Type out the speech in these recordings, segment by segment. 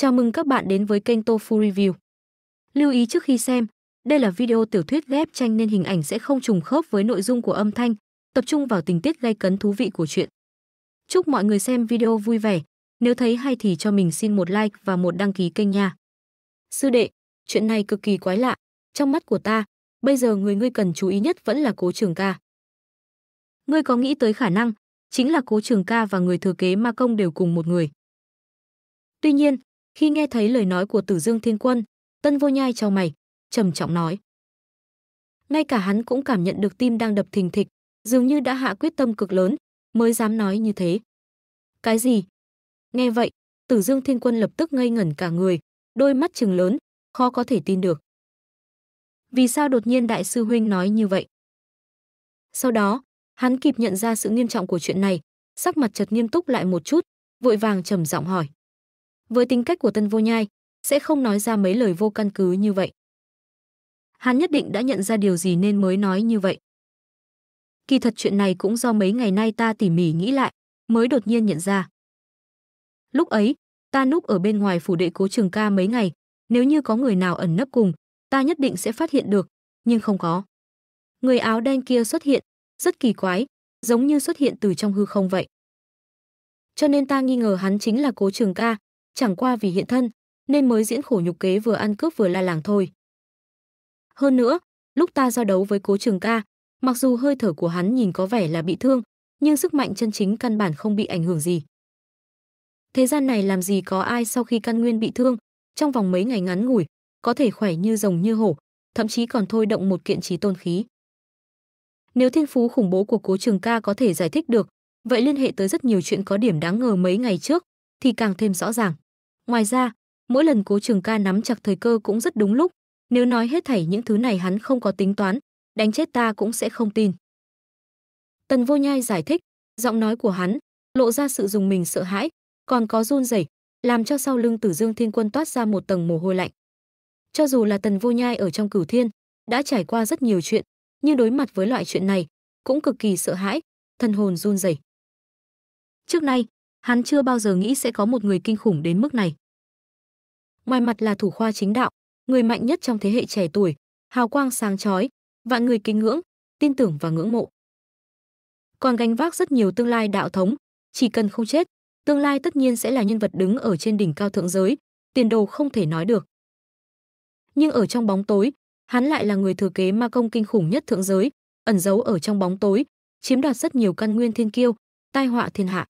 Chào mừng các bạn đến với kênh Tofu Review. Lưu ý trước khi xem, đây là video tiểu thuyết ghép tranh nên hình ảnh sẽ không trùng khớp với nội dung của âm thanh, tập trung vào tình tiết gây cấn thú vị của chuyện. Chúc mọi người xem video vui vẻ, nếu thấy hay thì cho mình xin một like và một đăng ký kênh nha. Sư đệ, chuyện này cực kỳ quái lạ, trong mắt của ta, bây giờ người ngươi cần chú ý nhất vẫn là Cố Trường Ca. Ngươi có nghĩ tới khả năng chính là Cố Trường Ca và người thừa kế Ma Công đều cùng một người. Tuy nhiên, khi nghe thấy lời nói của Tử Dương Thiên Quân, Tân Vô Nhai chau mày, trầm trọng nói: Ngay cả hắn cũng cảm nhận được tim đang đập thình thịch, dường như đã hạ quyết tâm cực lớn, mới dám nói như thế. Cái gì? Nghe vậy, Tử Dương Thiên Quân lập tức ngây ngẩn cả người, đôi mắt trừng lớn, khó có thể tin được. Vì sao đột nhiên đại sư huynh nói như vậy? Sau đó, hắn kịp nhận ra sự nghiêm trọng của chuyện này, sắc mặt chợt nghiêm túc lại một chút, vội vàng trầm giọng hỏi. Với tính cách của Tân Vô Nhai, sẽ không nói ra mấy lời vô căn cứ như vậy. Hắn nhất định đã nhận ra điều gì nên mới nói như vậy. Kỳ thật chuyện này cũng do mấy ngày nay ta tỉ mỉ nghĩ lại, mới đột nhiên nhận ra. Lúc ấy, ta núp ở bên ngoài phủ đệ cố trường ca mấy ngày, nếu như có người nào ẩn nấp cùng, ta nhất định sẽ phát hiện được, nhưng không có. Người áo đen kia xuất hiện, rất kỳ quái, giống như xuất hiện từ trong hư không vậy. Cho nên ta nghi ngờ hắn chính là cố trường ca, chẳng qua vì hiện thân nên mới diễn khổ nhục kế vừa ăn cướp vừa la làng thôi. Hơn nữa, lúc ta giao đấu với Cố Trường Ca, mặc dù hơi thở của hắn nhìn có vẻ là bị thương, nhưng sức mạnh chân chính căn bản không bị ảnh hưởng gì. Thế gian này làm gì có ai sau khi căn nguyên bị thương, trong vòng mấy ngày ngắn ngủi, có thể khỏe như rồng như hổ, thậm chí còn thôi động một kiện trí tôn khí. Nếu thiên phú khủng bố của Cố Trường Ca có thể giải thích được, vậy liên hệ tới rất nhiều chuyện có điểm đáng ngờ mấy ngày trước, thì càng thêm rõ ràng. Ngoài ra, mỗi lần Cố Trường Ca nắm chặt thời cơ cũng rất đúng lúc, nếu nói hết thảy những thứ này hắn không có tính toán, đánh chết ta cũng sẽ không tin. Tần Vô Nhai giải thích, giọng nói của hắn lộ ra sự dùng mình sợ hãi, còn có run rẩy, làm cho sau lưng Tử Dương Thiên Quân toát ra một tầng mồ hôi lạnh. Cho dù là Tần Vô Nhai ở trong Cửu Thiên, đã trải qua rất nhiều chuyện, nhưng đối mặt với loại chuyện này, cũng cực kỳ sợ hãi, thân hồn run rẩy. Trước nay, hắn chưa bao giờ nghĩ sẽ có một người kinh khủng đến mức này. Ngoài mặt là thủ khoa chính đạo, người mạnh nhất trong thế hệ trẻ tuổi, hào quang sáng chói, vạn người kính ngưỡng, tin tưởng và ngưỡng mộ. Còn gánh vác rất nhiều tương lai đạo thống, chỉ cần không chết, tương lai tất nhiên sẽ là nhân vật đứng ở trên đỉnh cao thượng giới, tiền đồ không thể nói được. Nhưng ở trong bóng tối, hắn lại là người thừa kế ma công kinh khủng nhất thượng giới, ẩn giấu ở trong bóng tối, chiếm đoạt rất nhiều căn nguyên thiên kiêu, tai họa thiên hạ.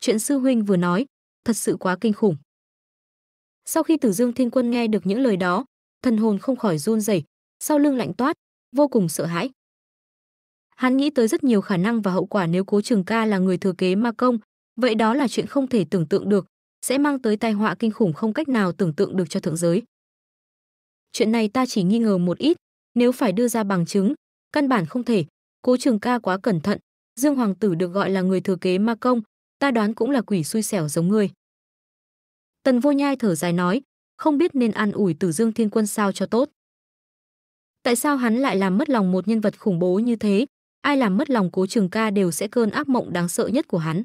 Chuyện sư huynh vừa nói, thật sự quá kinh khủng. Sau khi Tử Dương Thiên Quân nghe được những lời đó, thần hồn không khỏi run rẩy, sau lưng lạnh toát, vô cùng sợ hãi. Hắn nghĩ tới rất nhiều khả năng và hậu quả nếu Cố Trường Ca là người thừa kế Ma Công, vậy đó là chuyện không thể tưởng tượng được, sẽ mang tới tai họa kinh khủng không cách nào tưởng tượng được cho thượng giới. Chuyện này ta chỉ nghi ngờ một ít, nếu phải đưa ra bằng chứng, căn bản không thể, Cố Trường Ca quá cẩn thận, Dương Hoàng tử được gọi là người thừa kế Ma Công, ta đoán cũng là quỷ xui xẻo giống ngươi. Tần Vô Nhai thở dài nói, không biết nên an ủi Tử Dương Thiên Quân sao cho tốt. Tại sao hắn lại làm mất lòng một nhân vật khủng bố như thế, ai làm mất lòng Cố Trường Ca đều sẽ cơn ác mộng đáng sợ nhất của hắn.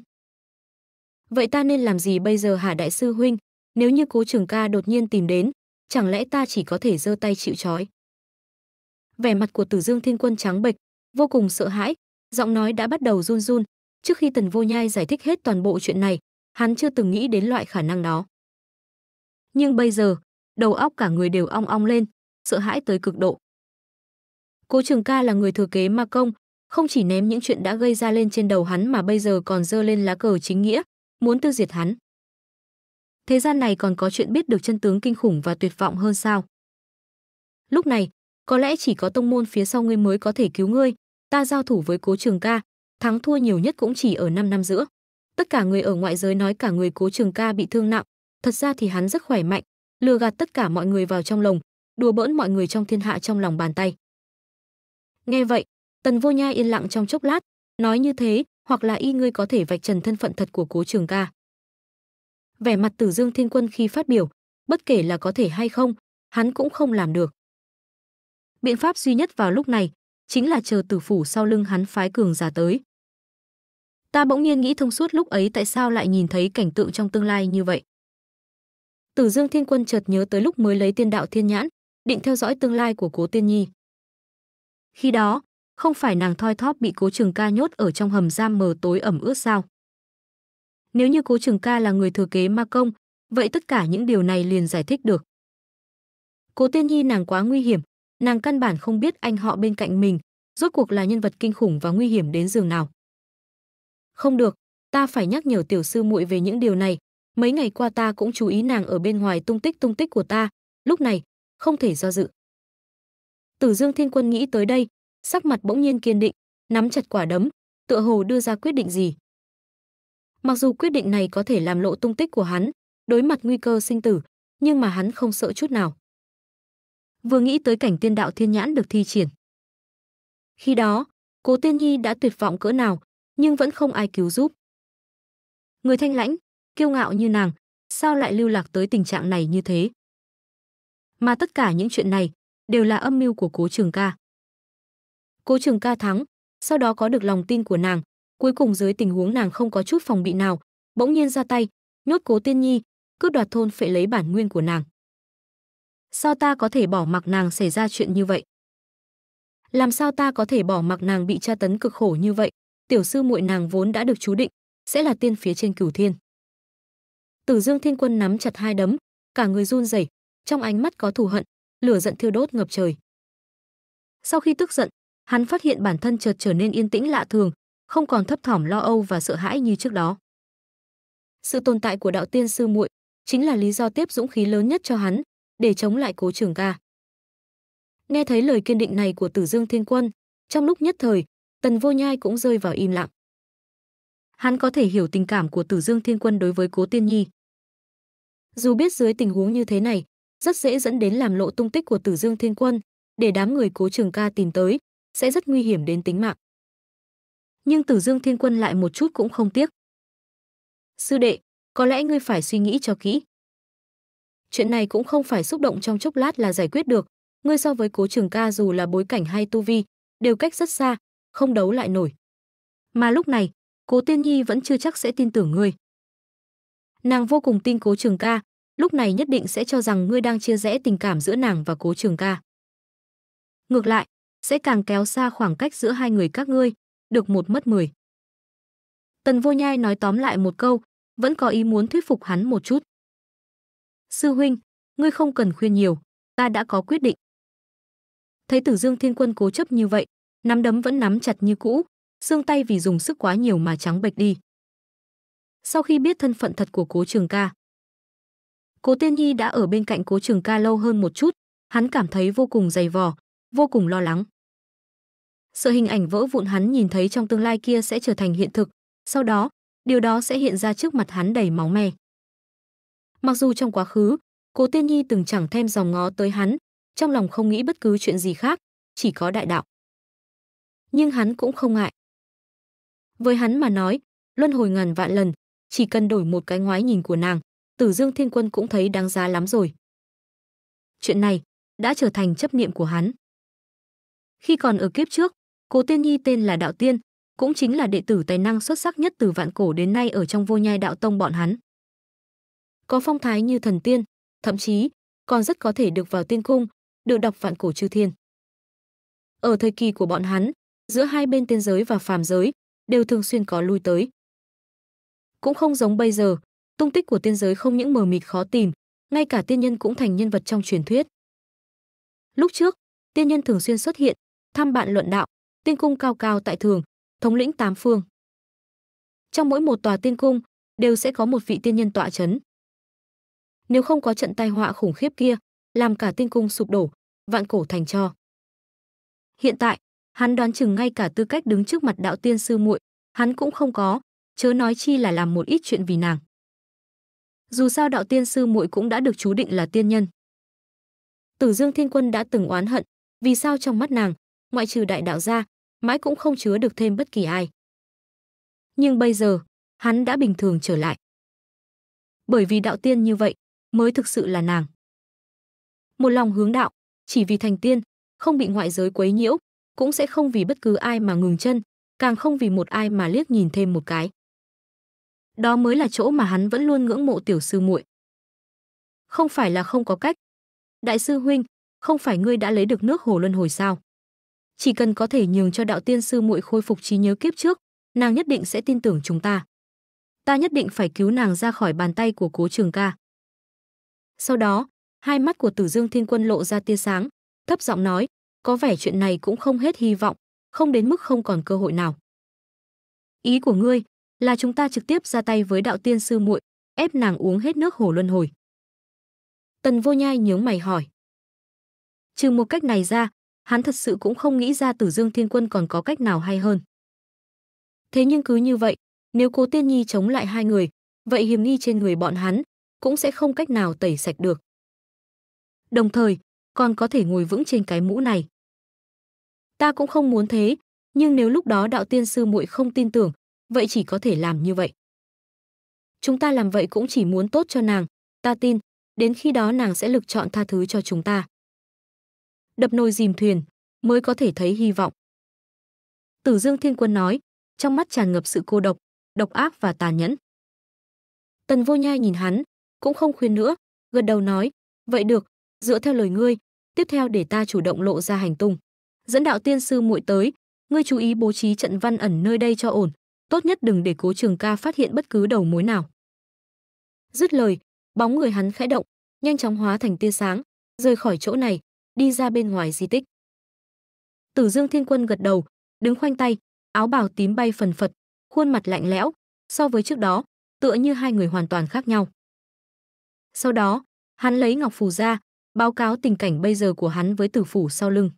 Vậy ta nên làm gì bây giờ hả đại sư huynh, nếu như Cố Trường Ca đột nhiên tìm đến, chẳng lẽ ta chỉ có thể giơ tay chịu trói? Vẻ mặt của Tử Dương Thiên Quân trắng bệch, vô cùng sợ hãi, giọng nói đã bắt đầu run run, Trước khi Tần Vô Nhai giải thích hết toàn bộ chuyện này, hắn chưa từng nghĩ đến loại khả năng đó. Nhưng bây giờ, đầu óc cả người đều ong ong lên, sợ hãi tới cực độ. Cố Trường Ca là người thừa kế Ma Công, không chỉ ném những chuyện đã gây ra lên trên đầu hắn mà bây giờ còn dơ lên lá cờ chính nghĩa, muốn tiêu diệt hắn. Thế gian này còn có chuyện biết được chân tướng kinh khủng và tuyệt vọng hơn sao? Lúc này, có lẽ chỉ có tông môn phía sau ngươi mới có thể cứu ngươi, ta giao thủ với Cố Trường Ca, thắng thua nhiều nhất cũng chỉ ở 5 năm giữa. Tất cả người ở ngoại giới nói cả người Cố Trường Ca bị thương nặng, thật ra thì hắn rất khỏe mạnh, lừa gạt tất cả mọi người vào trong lồng, đùa bỡn mọi người trong thiên hạ trong lòng bàn tay. Nghe vậy, Tần Vô Nha yên lặng trong chốc lát, nói như thế, hoặc là y ngươi có thể vạch trần thân phận thật của Cố Trường Ca. Vẻ mặt Tử Dương Thiên Quân khi phát biểu, bất kể là có thể hay không, hắn cũng không làm được. Biện pháp duy nhất vào lúc này chính là chờ Tử phủ sau lưng hắn phái cường giả tới ta bỗng nhiên nghĩ thông suốt lúc ấy tại sao lại nhìn thấy cảnh tượng trong tương lai như vậy tử dương thiên quân chợt nhớ tới lúc mới lấy tiên đạo thiên nhãn định theo dõi tương lai của cố tiên nhi khi đó không phải nàng thoi thóp bị cố trường ca nhốt ở trong hầm giam mờ tối ẩm ướt sao nếu như cố trường ca là người thừa kế ma công vậy tất cả những điều này liền giải thích được cố tiên nhi nàng quá nguy hiểm nàng căn bản không biết anh họ bên cạnh mình rốt cuộc là nhân vật kinh khủng và nguy hiểm đến giường nào không được, ta phải nhắc nhở tiểu sư muội về những điều này. Mấy ngày qua ta cũng chú ý nàng ở bên ngoài tung tích tung tích của ta, lúc này, không thể do dự. Tử Dương Thiên Quân nghĩ tới đây, sắc mặt bỗng nhiên kiên định, nắm chặt quả đấm, tựa hồ đưa ra quyết định gì. Mặc dù quyết định này có thể làm lộ tung tích của hắn, đối mặt nguy cơ sinh tử, nhưng mà hắn không sợ chút nào. Vừa nghĩ tới cảnh tiên đạo thiên nhãn được thi triển. Khi đó, Cố Tiên Nhi đã tuyệt vọng cỡ nào, nhưng vẫn không ai cứu giúp. Người thanh lãnh, kiêu ngạo như nàng, sao lại lưu lạc tới tình trạng này như thế? Mà tất cả những chuyện này đều là âm mưu của Cố Trường Ca. Cố Trường Ca thắng, sau đó có được lòng tin của nàng, cuối cùng dưới tình huống nàng không có chút phòng bị nào, bỗng nhiên ra tay, nhốt Cố Tiên Nhi, cướp đoạt thôn phệ lấy bản nguyên của nàng. Sao ta có thể bỏ mặc nàng xảy ra chuyện như vậy? Làm sao ta có thể bỏ mặc nàng bị tra tấn cực khổ như vậy, tiểu sư muội nàng vốn đã được chú định, sẽ là tiên phía trên cửu thiên. Tử Dương Thiên Quân nắm chặt hai đấm, cả người run rẩy, trong ánh mắt có thù hận, lửa giận thiêu đốt ngập trời. Sau khi tức giận, hắn phát hiện bản thân chợt trở nên yên tĩnh lạ thường, không còn thấp thỏm lo âu và sợ hãi như trước đó. Sự tồn tại của đạo tiên sư muội chính là lý do tiếp dũng khí lớn nhất cho hắn để chống lại Cố Trường Ca. Nghe thấy lời kiên định này của Tử Dương Thiên Quân, trong lúc nhất thời, Tần Vô Nhai cũng rơi vào im lặng. Hắn có thể hiểu tình cảm của Tử Dương Thiên Quân đối với Cố Tiên Nhi. Dù biết dưới tình huống như thế này, rất dễ dẫn đến làm lộ tung tích của Tử Dương Thiên Quân, để đám người Cố Trường Ca tìm tới, sẽ rất nguy hiểm đến tính mạng. Nhưng Tử Dương Thiên Quân lại một chút cũng không tiếc. Sư đệ, có lẽ ngươi phải suy nghĩ cho kỹ. Chuyện này cũng không phải xúc động trong chốc lát là giải quyết được, ngươi so với Cố Trường Ca dù là bối cảnh hay tu vi, đều cách rất xa, không đấu lại nổi. Mà lúc này, Cố Tiên Nhi vẫn chưa chắc sẽ tin tưởng ngươi. Nàng vô cùng tin Cố Trường Ca, lúc này nhất định sẽ cho rằng ngươi đang chia rẽ tình cảm giữa nàng và Cố Trường Ca. Ngược lại, sẽ càng kéo xa khoảng cách giữa hai người các ngươi, được một mất mười. Tần Vô Nhai nói tóm lại một câu, vẫn có ý muốn thuyết phục hắn một chút. Sư huynh, ngươi không cần khuyên nhiều, ta đã có quyết định. Thấy Tử Dương Thiên Quân cố chấp như vậy, nắm đấm vẫn nắm chặt như cũ, xương tay vì dùng sức quá nhiều mà trắng bệch đi. Sau khi biết thân phận thật của Cố Trường Ca, Cố Tiên Nhi đã ở bên cạnh Cố Trường Ca lâu hơn một chút, hắn cảm thấy vô cùng dày vò, vô cùng lo lắng. Sợ hình ảnh vỡ vụn hắn nhìn thấy trong tương lai kia sẽ trở thành hiện thực, sau đó, điều đó sẽ hiện ra trước mặt hắn đầy máu me. Mặc dù trong quá khứ, Cố Tiên Nhi từng chẳng thêm dòng ngó tới hắn, trong lòng không nghĩ bất cứ chuyện gì khác, chỉ có đại đạo nhưng hắn cũng không ngại. Với hắn mà nói, luân hồi ngàn vạn lần, chỉ cần đổi một cái ngoái nhìn của nàng, Tử Dương Thiên Quân cũng thấy đáng giá lắm rồi. Chuyện này đã trở thành chấp niệm của hắn. Khi còn ở kiếp trước, Cố Tiên Nhi tên là Đạo Tiên, cũng chính là đệ tử tài năng xuất sắc nhất từ vạn cổ đến nay ở trong Vô Nhai Đạo Tông bọn hắn. Có phong thái như thần tiên, thậm chí còn rất có thể được vào tiên cung, được đọc vạn cổ chư thiên. Ở thời kỳ của bọn hắn, giữa hai bên tiên giới và phàm giới đều thường xuyên có lui tới. Cũng không giống bây giờ, tung tích của tiên giới không những mờ mịt khó tìm, ngay cả tiên nhân cũng thành nhân vật trong truyền thuyết. Lúc trước, tiên nhân thường xuyên xuất hiện, thăm bạn luận đạo, tiên cung cao cao tại thường, thống lĩnh tám phương. Trong mỗi một tòa tiên cung đều sẽ có một vị tiên nhân tọa chấn. Nếu không có trận tai họa khủng khiếp kia, làm cả tiên cung sụp đổ, vạn cổ thành cho. Hiện tại, hắn đoán chừng ngay cả tư cách đứng trước mặt đạo tiên sư muội, hắn cũng không có, chớ nói chi là làm một ít chuyện vì nàng. Dù sao đạo tiên sư muội cũng đã được chú định là tiên nhân. Tử Dương Thiên Quân đã từng oán hận, vì sao trong mắt nàng, ngoại trừ đại đạo gia, mãi cũng không chứa được thêm bất kỳ ai. Nhưng bây giờ, hắn đã bình thường trở lại. Bởi vì đạo tiên như vậy, mới thực sự là nàng. Một lòng hướng đạo, chỉ vì thành tiên, không bị ngoại giới quấy nhiễu, cũng sẽ không vì bất cứ ai mà ngừng chân, càng không vì một ai mà liếc nhìn thêm một cái. Đó mới là chỗ mà hắn vẫn luôn ngưỡng mộ tiểu sư muội. Không phải là không có cách. Đại sư huynh, không phải ngươi đã lấy được nước hồ luân hồi sao? Chỉ cần có thể nhường cho đạo tiên sư muội khôi phục trí nhớ kiếp trước, nàng nhất định sẽ tin tưởng chúng ta. Ta nhất định phải cứu nàng ra khỏi bàn tay của Cố Trường Ca. Sau đó, hai mắt của Tử Dương Thiên Quân lộ ra tia sáng, thấp giọng nói, có vẻ chuyện này cũng không hết hy vọng, không đến mức không còn cơ hội nào. Ý của ngươi là chúng ta trực tiếp ra tay với đạo tiên sư muội, ép nàng uống hết nước hồ luân hồi. Tần Vô Nhai nhướng mày hỏi. Trừ một cách này ra, hắn thật sự cũng không nghĩ ra Tử Dương Thiên Quân còn có cách nào hay hơn. Thế nhưng cứ như vậy, nếu Cố Tiên Nhi chống lại hai người, vậy hiểm nghi trên người bọn hắn cũng sẽ không cách nào tẩy sạch được. Đồng thời, còn có thể ngồi vững trên cái mũ này ta cũng không muốn thế, nhưng nếu lúc đó đạo tiên sư muội không tin tưởng, vậy chỉ có thể làm như vậy. Chúng ta làm vậy cũng chỉ muốn tốt cho nàng, ta tin, đến khi đó nàng sẽ lực chọn tha thứ cho chúng ta. Đập nồi dìm thuyền, mới có thể thấy hy vọng. Tử Dương Thiên Quân nói, trong mắt tràn ngập sự cô độc, độc ác và tàn nhẫn. Tần Vô Nhai nhìn hắn, cũng không khuyên nữa, gật đầu nói, vậy được, dựa theo lời ngươi, tiếp theo để ta chủ động lộ ra hành tung dẫn đạo tiên sư muội tới, ngươi chú ý bố trí trận văn ẩn nơi đây cho ổn, tốt nhất đừng để Cố Trường Ca phát hiện bất cứ đầu mối nào. Dứt lời, bóng người hắn khẽ động, nhanh chóng hóa thành tia sáng, rời khỏi chỗ này, đi ra bên ngoài di tích. Tử Dương Thiên Quân gật đầu, đứng khoanh tay, áo bào tím bay phần phật, khuôn mặt lạnh lẽo, so với trước đó, tựa như hai người hoàn toàn khác nhau. Sau đó, hắn lấy ngọc phù ra, báo cáo tình cảnh bây giờ của hắn với tử phủ sau lưng.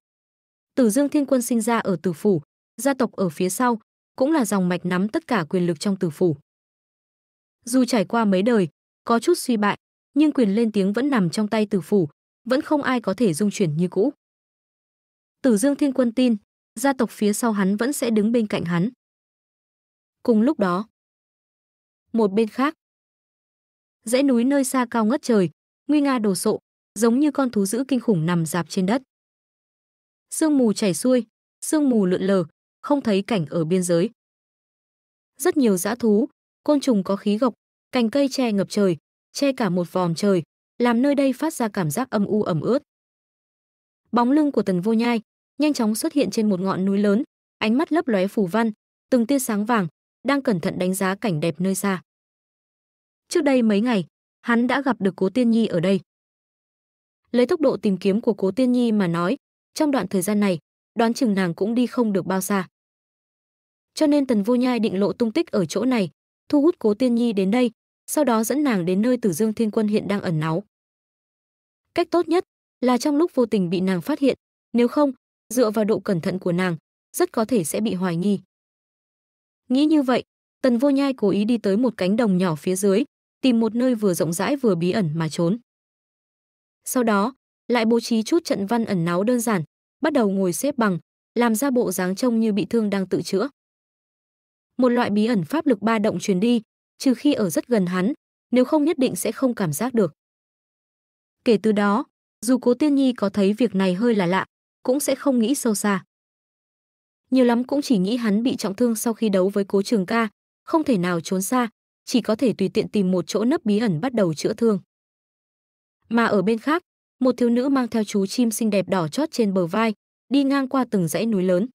Tử Dương Thiên Quân sinh ra ở Tử phủ, gia tộc ở phía sau, cũng là dòng mạch nắm tất cả quyền lực trong Tử phủ. Dù trải qua mấy đời, có chút suy bại, nhưng quyền lên tiếng vẫn nằm trong tay Tử phủ, vẫn không ai có thể dung chuyển như cũ. Tử Dương Thiên Quân tin, gia tộc phía sau hắn vẫn sẽ đứng bên cạnh hắn. Cùng lúc đó, một bên khác, dãy núi nơi xa cao ngất trời, nguy nga đồ sộ, giống như con thú dữ kinh khủng nằm dạp trên đất sương mù chảy xuôi, sương mù lượn lờ, không thấy cảnh ở biên giới. Rất nhiều dã thú, côn trùng có khí gộc, cành cây che ngập trời, che cả một vòm trời, làm nơi đây phát ra cảm giác âm u ẩm ướt. Bóng lưng của Tần Vô Nhai nhanh chóng xuất hiện trên một ngọn núi lớn, ánh mắt lấp lóe phù văn, từng tia sáng vàng, đang cẩn thận đánh giá cảnh đẹp nơi xa. Trước đây mấy ngày, hắn đã gặp được Cố Tiên Nhi ở đây. Lấy tốc độ tìm kiếm của Cố Tiên Nhi mà nói, trong đoạn thời gian này, đoán chừng nàng cũng đi không được bao xa. Cho nên Tần Vô Nhai định lộ tung tích ở chỗ này, thu hút Cố Tiên Nhi đến đây, sau đó dẫn nàng đến nơi Tử Dương Thiên Quân hiện đang ẩn náu. Cách tốt nhất là trong lúc vô tình bị nàng phát hiện, nếu không, dựa vào độ cẩn thận của nàng, rất có thể sẽ bị hoài nghi. Nghĩ như vậy, Tần Vô Nhai cố ý đi tới một cánh đồng nhỏ phía dưới, tìm một nơi vừa rộng rãi vừa bí ẩn mà trốn. Sau đó, lại bố trí chút trận văn ẩn náu đơn giản, bắt đầu ngồi xếp bằng, làm ra bộ dáng trông như bị thương đang tự chữa. Một loại bí ẩn pháp lực ba động truyền đi, trừ khi ở rất gần hắn, nếu không nhất định sẽ không cảm giác được. Kể từ đó, dù Cố Tiên Nhi có thấy việc này hơi là lạ, cũng sẽ không nghĩ sâu xa. Nhiều lắm cũng chỉ nghĩ hắn bị trọng thương sau khi đấu với Cố Trường Ca, không thể nào trốn xa, chỉ có thể tùy tiện tìm một chỗ nấp bí ẩn bắt đầu chữa thương. Mà ở bên khác, một thiếu nữ mang theo chú chim xinh đẹp đỏ chót trên bờ vai, đi ngang qua từng dãy núi lớn.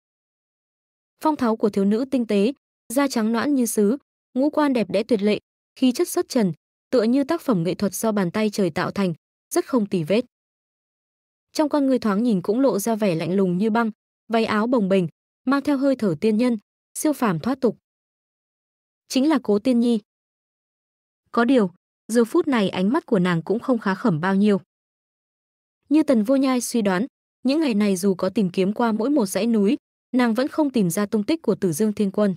Phong tháo của thiếu nữ tinh tế, da trắng noãn như sứ, ngũ quan đẹp đẽ tuyệt lệ, khí chất xuất trần, tựa như tác phẩm nghệ thuật do bàn tay trời tạo thành, rất không tì vết. Trong con người thoáng nhìn cũng lộ ra vẻ lạnh lùng như băng, váy áo bồng bềnh, mang theo hơi thở tiên nhân, siêu phàm thoát tục. Chính là Cố Tiên Nhi. Có điều, giờ phút này ánh mắt của nàng cũng không khá khẩm bao nhiêu. Như Tần Vô Nhai suy đoán, những ngày này dù có tìm kiếm qua mỗi một dãy núi, nàng vẫn không tìm ra tung tích của Tử Dương Thiên Quân.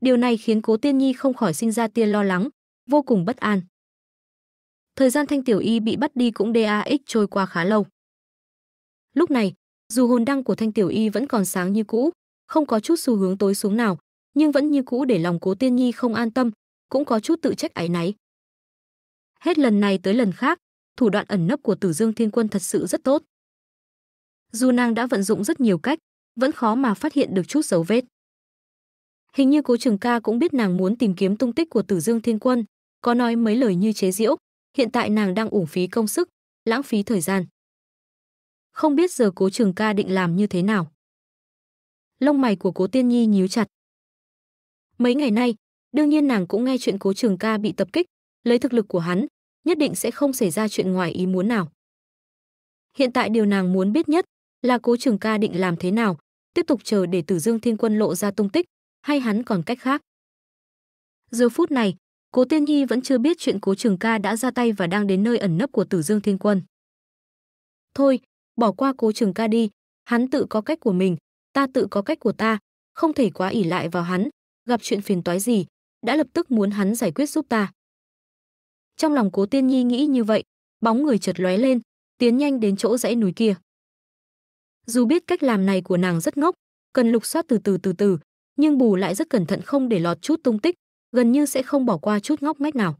Điều này khiến Cố Tiên Nhi không khỏi sinh ra tia lo lắng, vô cùng bất an. Thời gian Thanh Tiểu Y bị bắt đi cũng DAX trôi qua khá lâu. Lúc này, dù hồn đăng của Thanh Tiểu Y vẫn còn sáng như cũ, không có chút xu hướng tối xuống nào, nhưng vẫn như cũ để lòng Cố Tiên Nhi không an tâm, cũng có chút tự trách áy náy. Hết lần này tới lần khác, thủ đoạn ẩn nấp của Tử Dương Thiên Quân thật sự rất tốt. Dù nàng đã vận dụng rất nhiều cách, vẫn khó mà phát hiện được chút dấu vết. Hình như Cố Trường Ca cũng biết nàng muốn tìm kiếm tung tích của Tử Dương Thiên Quân, có nói mấy lời như chế giễu, hiện tại nàng đang uổng phí công sức, lãng phí thời gian. Không biết giờ Cố Trường Ca định làm như thế nào. Lông mày của Cố Tiên Nhi nhíu chặt. Mấy ngày nay, đương nhiên nàng cũng nghe chuyện Cố Trường Ca bị tập kích, lấy thực lực của hắn, nhất định sẽ không xảy ra chuyện ngoài ý muốn nào. Hiện tại điều nàng muốn biết nhất là Cố Trường Ca định làm thế nào, tiếp tục chờ để Tử Dương Thiên Quân lộ ra tung tích, hay hắn còn cách khác. Giờ phút này, Cố Tiên Nhi vẫn chưa biết chuyện Cố Trường Ca đã ra tay và đang đến nơi ẩn nấp của Tử Dương Thiên Quân. Thôi, bỏ qua Cố Trường Ca đi, hắn tự có cách của mình, ta tự có cách của ta, không thể quá ỷ lại vào hắn, gặp chuyện phiền toái gì, đã lập tức muốn hắn giải quyết giúp ta. Trong lòng Cố Tiên Nhi nghĩ như vậy, bóng người chợt lóe lên, tiến nhanh đến chỗ dãy núi kia. Dù biết cách làm này của nàng rất ngốc, cần lục soát từ từ từ từ, nhưng bù lại rất cẩn thận không để lọt chút tung tích, gần như sẽ không bỏ qua chút ngóc ngách nào.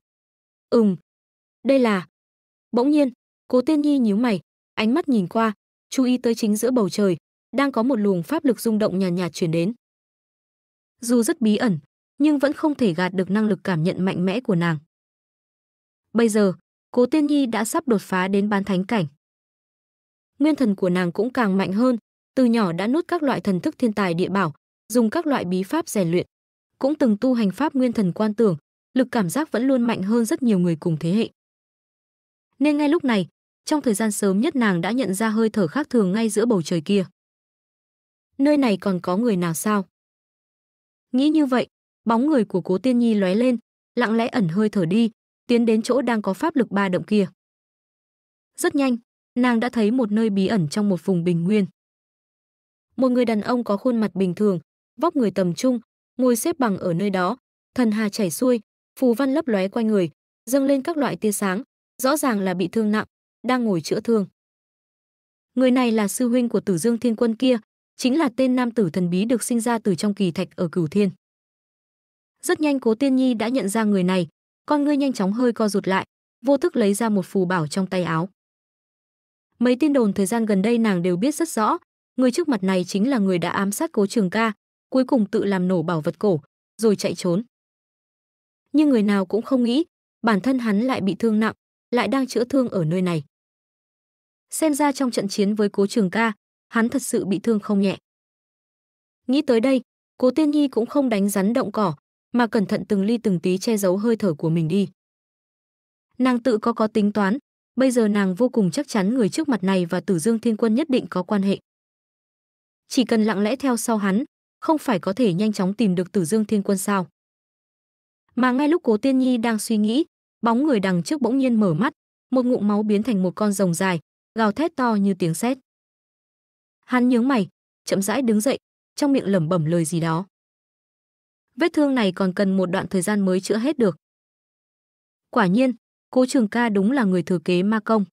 Ừm, đây là... Bỗng nhiên, Cố Tiên Nhi nhíu mày, ánh mắt nhìn qua, chú ý tới chính giữa bầu trời, đang có một luồng pháp lực rung động nhàn nhạt, nhạt chuyển đến. Dù rất bí ẩn, nhưng vẫn không thể gạt được năng lực cảm nhận mạnh mẽ của nàng. Bây giờ, Cố Tiên Nhi đã sắp đột phá đến bán thánh cảnh. Nguyên thần của nàng cũng càng mạnh hơn, từ nhỏ đã nuốt các loại thần thức thiên tài địa bảo, dùng các loại bí pháp rèn luyện, cũng từng tu hành pháp nguyên thần quan tưởng, lực cảm giác vẫn luôn mạnh hơn rất nhiều người cùng thế hệ. Nên ngay lúc này, trong thời gian sớm nhất nàng đã nhận ra hơi thở khác thường ngay giữa bầu trời kia. Nơi này còn có người nào sao? Nghĩ như vậy, bóng người của Cố Tiên Nhi lóe lên, lặng lẽ ẩn hơi thở đi, tiến đến chỗ đang có pháp lực ba động kia. Rất nhanh, nàng đã thấy một nơi bí ẩn trong một vùng bình nguyên. Một người đàn ông có khuôn mặt bình thường, vóc người tầm trung, ngồi xếp bằng ở nơi đó, thần hà chảy xuôi, phù văn lấp lóe quanh người, dâng lên các loại tia sáng, rõ ràng là bị thương nặng, đang ngồi chữa thương. Người này là sư huynh của Tử Dương Thiên Quân kia, chính là tên nam tử thần bí được sinh ra từ trong kỳ thạch ở Cửu Thiên. Rất nhanh Cố Tiên Nhi đã nhận ra người này, con ngươi nhanh chóng hơi co rụt lại, vô thức lấy ra một phù bảo trong tay áo. Mấy tin đồn thời gian gần đây nàng đều biết rất rõ, người trước mặt này chính là người đã ám sát Cố Trường Ca, cuối cùng tự làm nổ bảo vật cổ, rồi chạy trốn. Nhưng người nào cũng không nghĩ, bản thân hắn lại bị thương nặng, lại đang chữa thương ở nơi này. Xem ra trong trận chiến với Cố Trường Ca, hắn thật sự bị thương không nhẹ. Nghĩ tới đây, Cố Tiên Nhi cũng không đánh rắn động cỏ, mà cẩn thận từng ly từng tí che giấu hơi thở của mình đi. Nàng tự có có tính toán, bây giờ nàng vô cùng chắc chắn người trước mặt này và Tử Dương Thiên Quân nhất định có quan hệ. Chỉ cần lặng lẽ theo sau hắn, không phải có thể nhanh chóng tìm được Tử Dương Thiên Quân sao? Mà ngay lúc Cố Tiên Nhi đang suy nghĩ, bóng người đằng trước bỗng nhiên mở mắt, một ngụm máu biến thành một con rồng dài, gào thét to như tiếng sét. Hắn nhướng mày, chậm rãi đứng dậy, trong miệng lẩm bẩm lời gì đó vết thương này còn cần một đoạn thời gian mới chữa hết được. Quả nhiên, Cố Trường Ca đúng là người thừa kế ma công.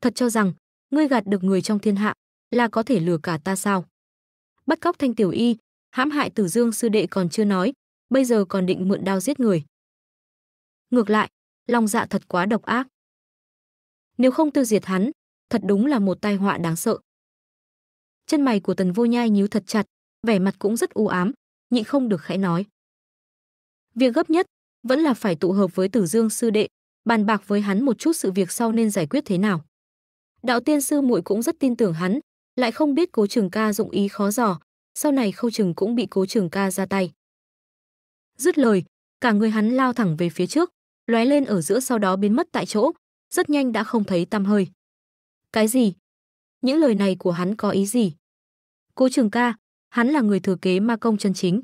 Thật cho rằng, ngươi gạt được người trong thiên hạ, là có thể lừa cả ta sao? Bắt cóc Thanh Tiểu Y, hãm hại Tử Dương sư đệ còn chưa nói, bây giờ còn định mượn đao giết người. Ngược lại, lòng dạ thật quá độc ác. Nếu không tiêu diệt hắn, thật đúng là một tai họa đáng sợ. Chân mày của Tần Vô Nhai nhíu thật chặt, vẻ mặt cũng rất u ám, nhịn không được khẽ nói. Việc gấp nhất vẫn là phải tụ hợp với Tử Dương sư đệ, bàn bạc với hắn một chút sự việc sau nên giải quyết thế nào. Đạo tiên sư muội cũng rất tin tưởng hắn, lại không biết Cố Trường Ca dụng ý khó dò, sau này Khâu trường cũng bị Cố Trường Ca ra tay. Dứt lời, cả người hắn lao thẳng về phía trước, lóe lên ở giữa sau đó biến mất tại chỗ, rất nhanh đã không thấy tăm hơi. Cái gì? Những lời này của hắn có ý gì? Cố Trường Ca, hắn là người thừa kế ma công chân chính.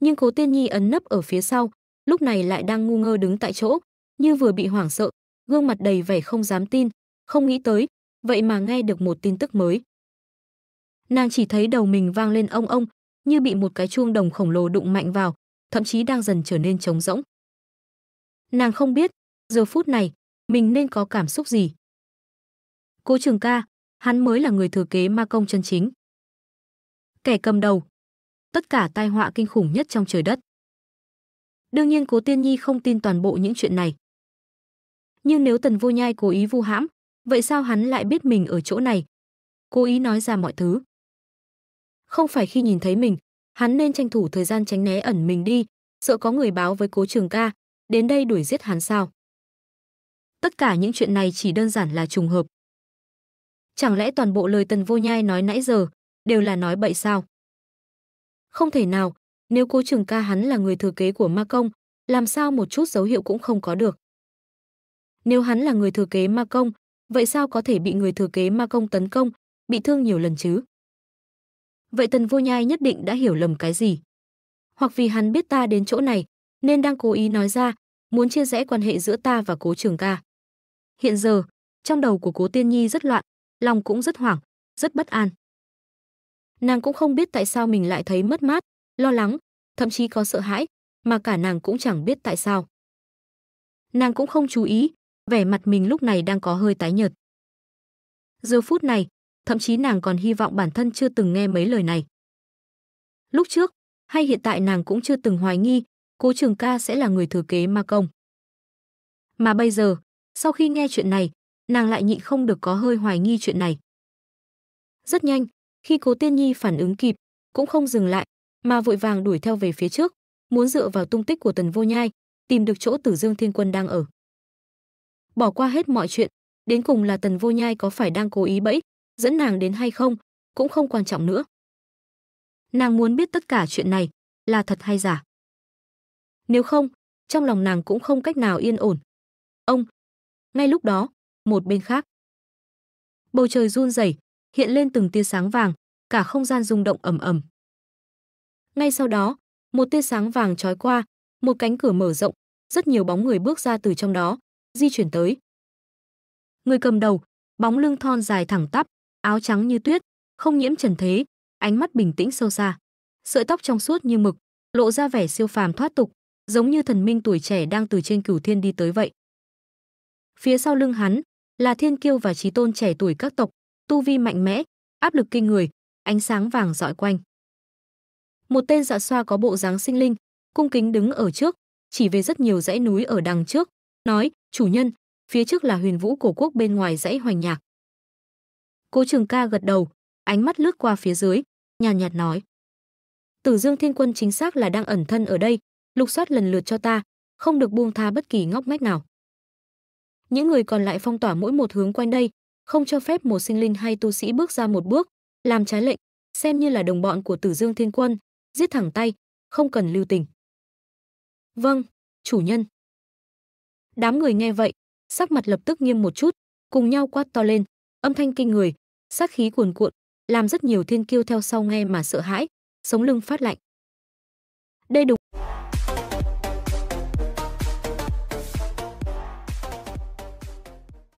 Nhưng Cố Tiên Nhi ấn nấp ở phía sau, lúc này lại đang ngu ngơ đứng tại chỗ, như vừa bị hoảng sợ, gương mặt đầy vẻ không dám tin, không nghĩ tới, vậy mà nghe được một tin tức mới. Nàng chỉ thấy đầu mình vang lên ông ông, như bị một cái chuông đồng khổng lồ đụng mạnh vào, thậm chí đang dần trở nên trống rỗng. Nàng không biết, giờ phút này, mình nên có cảm xúc gì. Cố trường ca, hắn mới là người thừa kế ma công chân chính kẻ cầm đầu. Tất cả tai họa kinh khủng nhất trong trời đất. Đương nhiên Cố Tiên Nhi không tin toàn bộ những chuyện này. Nhưng nếu Tần Vô Nhai cố ý vu hãm, vậy sao hắn lại biết mình ở chỗ này? Cố ý nói ra mọi thứ. Không phải khi nhìn thấy mình, hắn nên tranh thủ thời gian tránh né ẩn mình đi, sợ có người báo với Cố Trường Ca, đến đây đuổi giết hắn sao? Tất cả những chuyện này chỉ đơn giản là trùng hợp. Chẳng lẽ toàn bộ lời Tần Vô Nhai nói nãy giờ đều là nói bậy sao? Không thể nào, nếu cố trường ca hắn là người thừa kế của ma công, làm sao một chút dấu hiệu cũng không có được. Nếu hắn là người thừa kế ma công, vậy sao có thể bị người thừa kế ma công tấn công, bị thương nhiều lần chứ? Vậy Tần Vô Nhai nhất định đã hiểu lầm cái gì? Hoặc vì hắn biết ta đến chỗ này, nên đang cố ý nói ra, muốn chia rẽ quan hệ giữa ta và cố trường ca. Hiện giờ, trong đầu của cố tiên nhi rất loạn, lòng cũng rất hoảng, rất bất an. Nàng cũng không biết tại sao mình lại thấy mất mát, lo lắng, thậm chí có sợ hãi, mà cả nàng cũng chẳng biết tại sao. Nàng cũng không chú ý, vẻ mặt mình lúc này đang có hơi tái nhợt. Giờ phút này, thậm chí nàng còn hy vọng bản thân chưa từng nghe mấy lời này. Lúc trước, hay hiện tại nàng cũng chưa từng hoài nghi, cố trường ca sẽ là người thừa kế ma công. Mà bây giờ, sau khi nghe chuyện này, nàng lại nhịn không được có hơi hoài nghi chuyện này. Rất nhanh, khi Cố Tiên Nhi phản ứng kịp, cũng không dừng lại, mà vội vàng đuổi theo về phía trước, muốn dựa vào tung tích của Tần Vô Nhai, tìm được chỗ Tử Dương Thiên Quân đang ở. Bỏ qua hết mọi chuyện, đến cùng là Tần Vô Nhai có phải đang cố ý bẫy, dẫn nàng đến hay không, cũng không quan trọng nữa. Nàng muốn biết tất cả chuyện này là thật hay giả. Nếu không, trong lòng nàng cũng không cách nào yên ổn. Ông, ngay lúc đó, một bên khác. Bầu trời run rẩy, hiện lên từng tia sáng vàng, cả không gian rung động ầm ầm. Ngay sau đó, một tia sáng vàng trói qua, một cánh cửa mở rộng, rất nhiều bóng người bước ra từ trong đó, di chuyển tới. Người cầm đầu, bóng lưng thon dài thẳng tắp, áo trắng như tuyết, không nhiễm trần thế, ánh mắt bình tĩnh sâu xa. Sợi tóc trong suốt như mực, lộ ra vẻ siêu phàm thoát tục, giống như thần minh tuổi trẻ đang từ trên cửu thiên đi tới vậy. Phía sau lưng hắn là thiên kiêu và trí tôn trẻ tuổi các tộc, tu vi mạnh mẽ, áp lực kinh người, ánh sáng vàng rọi quanh. Một tên dạ xoa có bộ dáng sinh linh, cung kính đứng ở trước, chỉ về rất nhiều dãy núi ở đằng trước, nói, chủ nhân, phía trước là huyền vũ cổ quốc bên ngoài dãy hoành nhạc. Cố trường ca gật đầu, ánh mắt lướt qua phía dưới, nhàn nhạt nói. Tử Dương Thiên Quân chính xác là đang ẩn thân ở đây, lục soát lần lượt cho ta, không được buông tha bất kỳ ngóc ngách nào. Những người còn lại phong tỏa mỗi một hướng quanh đây, không cho phép một sinh linh hay tu sĩ bước ra một bước, làm trái lệnh, xem như là đồng bọn của Tử Dương Thiên Quân, giết thẳng tay, không cần lưu tình. Vâng, chủ nhân. Đám người nghe vậy, sắc mặt lập tức nghiêm một chút, cùng nhau quát to lên, âm thanh kinh người, sát khí cuồn cuộn, làm rất nhiều thiên kiêu theo sau nghe mà sợ hãi, sống lưng phát lạnh. Đây đúng